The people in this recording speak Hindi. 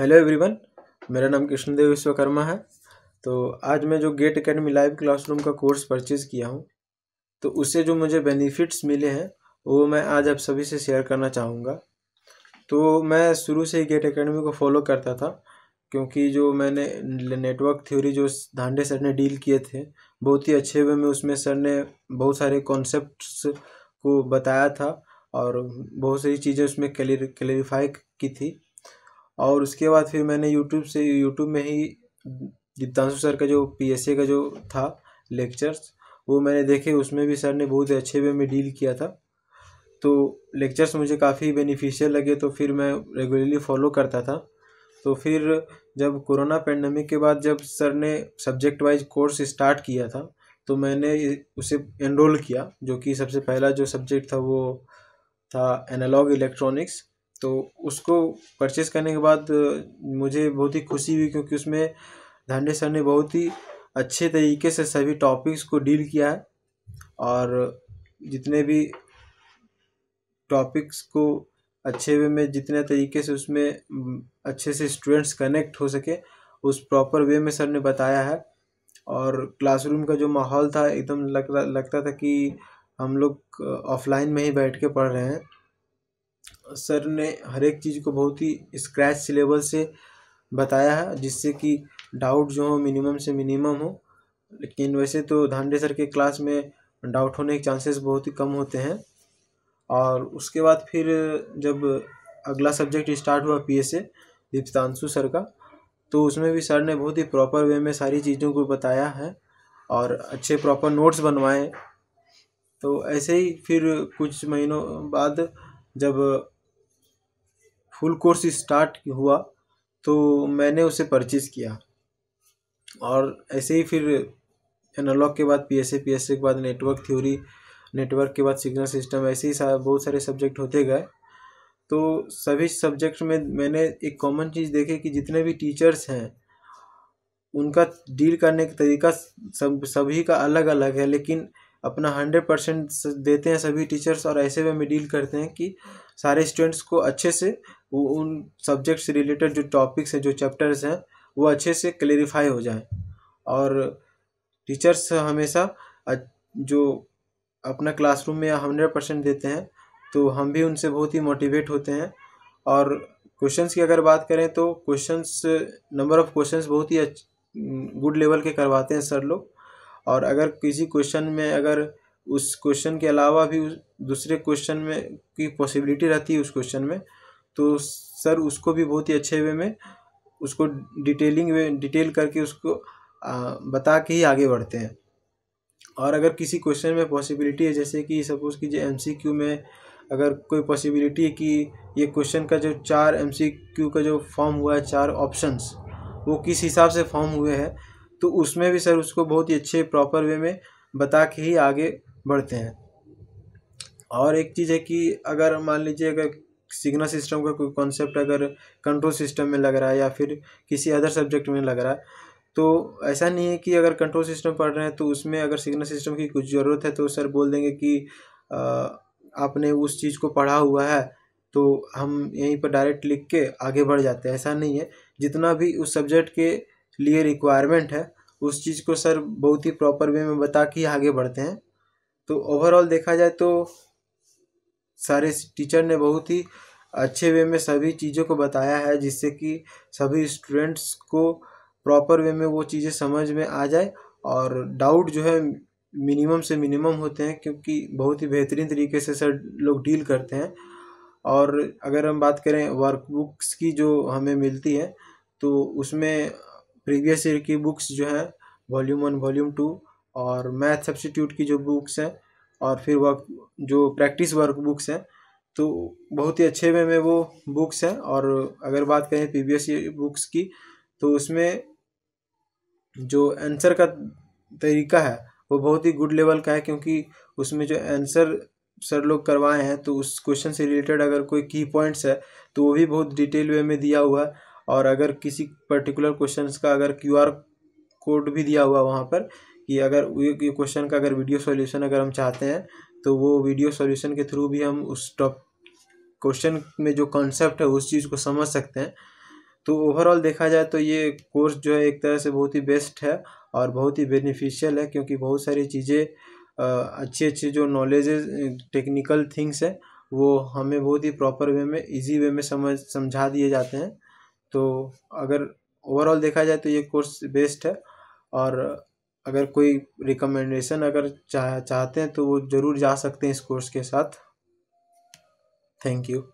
हेलो एवरीवन मेरा नाम कृष्णदेव विश्वकर्मा है तो आज मैं जो गेट अकेडमी लाइव क्लासरूम का कोर्स परचेज़ किया हूँ तो उससे जो मुझे बेनिफिट्स मिले हैं वो मैं आज आप सभी से शेयर करना चाहूँगा तो मैं शुरू से ही गेट अकेडमी को फॉलो करता था क्योंकि जो मैंने नेटवर्क थ्योरी जो धांडे सर ने डील किए थे बहुत ही अच्छे वे में उसमें सर ने बहुत सारे कॉन्सेप्ट को बताया था और बहुत सारी चीज़ें उसमें क्लियर क्लेरिफाई की थी और उसके बाद फिर मैंने यूट्यूब से यूट्यूब में ही दीप्तांशु सर का जो पीएसए का जो था लेक्चर्स वो मैंने देखे उसमें भी सर ने बहुत अच्छे वे में डील किया था तो लेक्चर्स मुझे काफ़ी बेनिफिशियल लगे तो फिर मैं रेगुलरली फॉलो करता था तो फिर जब कोरोना पेंडेमिक के बाद जब सर ने सब्जेक्ट वाइज कोर्स स्टार्ट किया था तो मैंने उसे एनरोल किया जो कि सबसे पहला जो सब्जेक्ट था वो था एनालॉग इलेक्ट्रॉनिक्स तो उसको परचेस करने के बाद मुझे बहुत ही खुशी हुई क्योंकि उसमें धांडे सर ने बहुत ही अच्छे तरीके से सभी टॉपिक्स को डील किया है और जितने भी टॉपिक्स को अच्छे वे में जितने तरीके से उसमें अच्छे से स्टूडेंट्स कनेक्ट हो सके उस प्रॉपर वे में सर ने बताया है और क्लासरूम का जो माहौल था एकदम लग लगता था कि हम लोग ऑफलाइन में ही बैठ के पढ़ रहे हैं सर ने हर एक चीज़ को बहुत ही स्क्रैच सिलेबस से बताया है जिससे कि डाउट जो हो मिनिमम से मिनिमम हो लेकिन वैसे तो धांडे सर के क्लास में डाउट होने के चांसेस बहुत ही कम होते हैं और उसके बाद फिर जब अगला सब्जेक्ट स्टार्ट हुआ P S A Deeptanshu sir का तो उसमें भी सर ने बहुत ही प्रॉपर वे में सारी चीज़ों को बताया है और अच्छे प्रॉपर नोट्स बनवाए तो ऐसे ही फिर कुछ महीनों बाद जब फुल कोर्स स्टार्ट हुआ तो मैंने उसे परचेज़ किया और ऐसे ही फिर एनालॉग के बाद पीएसए पीएसए के बाद नेटवर्क थ्योरी नेटवर्क के बाद सिग्नल सिस्टम ऐसे ही सा, बहुत सारे सब्जेक्ट होते गए तो सभी सब्जेक्ट में मैंने एक कॉमन चीज़ देखी कि जितने भी टीचर्स हैं उनका डील करने का तरीका सब सभी का अलग अलग है लेकिन अपना हंड्रेड परसेंट देते हैं सभी टीचर्स और ऐसे वे में डील करते हैं कि सारे स्टूडेंट्स को अच्छे से वो उन सब्जेक्ट्स से रिलेटेड जो टॉपिक्स हैं जो चैप्टर्स हैं वो अच्छे से क्लेरिफाई हो जाए और टीचर्स हमेशा जो अपना क्लासरूम में हंड्रेड परसेंट देते हैं तो हम भी उनसे बहुत ही मोटिवेट होते हैं और क्वेश्चंस की अगर बात करें तो क्वेश्चंस नंबर ऑफ़ क्वेश्चंस बहुत ही गुड लेवल के करवाते हैं सर लोग और अगर किसी क्वेश्चन में अगर उस क्वेश्चन के अलावा भी दूसरे क्वेश्चन में की पॉसिबिलिटी रहती है उस क्वेश्चन में तो सर उसको भी बहुत ही अच्छे वे में उसको डिटेलिंग वे डिटेल करके उसको बता के ही आगे बढ़ते हैं और अगर किसी क्वेश्चन में पॉसिबिलिटी है जैसे कि सपोज़ कीजिए एम सी क्यू में अगर कोई पॉसिबिलिटी है कि ये क्वेश्चन का जो चार एम सी क्यू का जो फॉर्म हुआ है चार ऑप्शंस वो किस हिसाब से फॉर्म हुए हैं तो उसमें भी सर उसको बहुत ही अच्छे प्रॉपर वे में बता के ही आगे बढ़ते हैं और एक चीज़ है कि अगर मान लीजिए अगर सिग्नल सिस्टम का कोई कॉन्सेप्ट अगर कंट्रोल सिस्टम में लग रहा है या फिर किसी अदर सब्जेक्ट में लग रहा है तो ऐसा नहीं है कि अगर कंट्रोल सिस्टम पढ़ रहे हैं तो उसमें अगर सिग्नल सिस्टम की कुछ ज़रूरत है तो सर बोल देंगे कि आपने उस चीज़ को पढ़ा हुआ है तो हम यहीं पर डायरेक्ट लिख के आगे बढ़ जाते हैं ऐसा नहीं है जितना भी उस सब्जेक्ट के लिए रिक्वायरमेंट है उस चीज़ को सर बहुत ही प्रॉपर वे में बता के आगे बढ़ते हैं तो ओवरऑल देखा जाए तो सारे टीचर ने बहुत ही अच्छे वे में सभी चीज़ों को बताया है जिससे कि सभी स्टूडेंट्स को प्रॉपर वे में वो चीज़ें समझ में आ जाए और डाउट जो है मिनिमम से मिनिमम होते हैं क्योंकि बहुत ही बेहतरीन तरीके से सर लोग डील करते हैं और अगर हम बात करें वर्कबुक्स की जो हमें मिलती है तो उसमें प्रीवियस ईयर की बुक्स जो है वॉल्यूम वन वॉल्यूम टू और मैथ सब्सटीट्यूट की जो बुक्स हैं और फिर वर्क जो प्रैक्टिस वर्क बुक्स हैं तो बहुत ही अच्छे वे में वो बुक्स हैं और अगर बात करें प्रीवियस ईयर बुक्स की तो उसमें जो आंसर का तरीका है वो बहुत ही गुड लेवल का है क्योंकि उसमें जो आंसर सर लोग करवाए हैं तो उस क्वेश्चन से रिलेटेड अगर कोई की पॉइंट्स है तो वो भी बहुत डिटेल वे में दिया हुआ है और अगर किसी पर्टिकुलर क्वेश्चन का अगर क्यू कोड भी दिया हुआ वहाँ पर कि अगर ये क्वेश्चन का अगर वीडियो सॉल्यूशन अगर हम चाहते हैं तो वो वीडियो सॉल्यूशन के थ्रू भी हम उस टॉप क्वेश्चन में जो कॉन्सेप्ट है उस चीज़ को समझ सकते हैं तो ओवरऑल देखा जाए तो ये कोर्स जो है एक तरह से बहुत ही बेस्ट है और बहुत ही बेनिफिशियल है क्योंकि बहुत सारी चीज़ें अच्छी अच्छी जो नॉलेज टेक्निकल थिंग्स हैं वो हमें बहुत ही प्रॉपर वे में ईजी वे में समझ समझा दिए जाते हैं तो अगर ओवरऑल देखा जाए तो ये कोर्स बेस्ट है और अगर कोई रिकमेंडेशन अगर चाह चाहते हैं तो वो ज़रूर जा सकते हैं इस कोर्स के साथ थैंक यू